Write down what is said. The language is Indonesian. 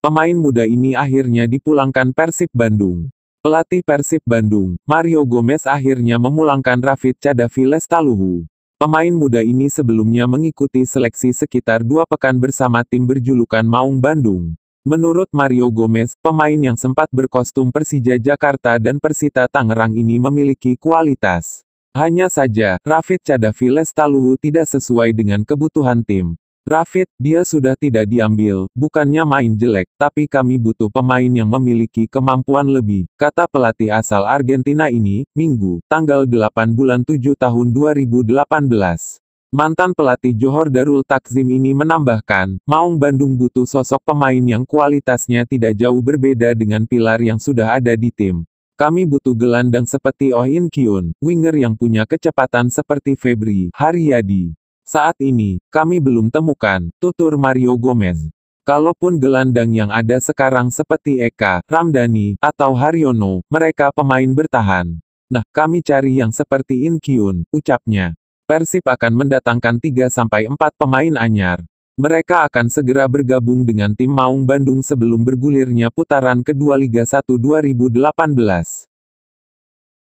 Pemain muda ini akhirnya dipulangkan Persib Bandung. Pelatih Persib Bandung, Mario Gomez akhirnya memulangkan Rafid Cadavi Lestaluhu. Pemain muda ini sebelumnya mengikuti seleksi sekitar dua pekan bersama tim berjulukan Maung Bandung. Menurut Mario Gomez, pemain yang sempat berkostum Persija Jakarta dan Persita Tangerang ini memiliki kualitas. Hanya saja, Rafid Cadavi Lestaluhu tidak sesuai dengan kebutuhan tim. Rafid, dia sudah tidak diambil, bukannya main jelek, tapi kami butuh pemain yang memiliki kemampuan lebih, kata pelatih asal Argentina ini, Minggu, tanggal 8 bulan 7 tahun 2018. Mantan pelatih Johor Darul Takzim ini menambahkan, Maung Bandung butuh sosok pemain yang kualitasnya tidak jauh berbeda dengan pilar yang sudah ada di tim. Kami butuh gelandang seperti Oh In Kyun, winger yang punya kecepatan seperti Febri, Haryadi, saat ini, kami belum temukan, tutur Mario Gomez. Kalaupun gelandang yang ada sekarang seperti Eka, Ramdhani, atau Haryono, mereka pemain bertahan. Nah, kami cari yang seperti Inkyun, ucapnya. Persib akan mendatangkan 3-4 pemain anyar. Mereka akan segera bergabung dengan tim Maung Bandung sebelum bergulirnya putaran kedua Liga 1 2018.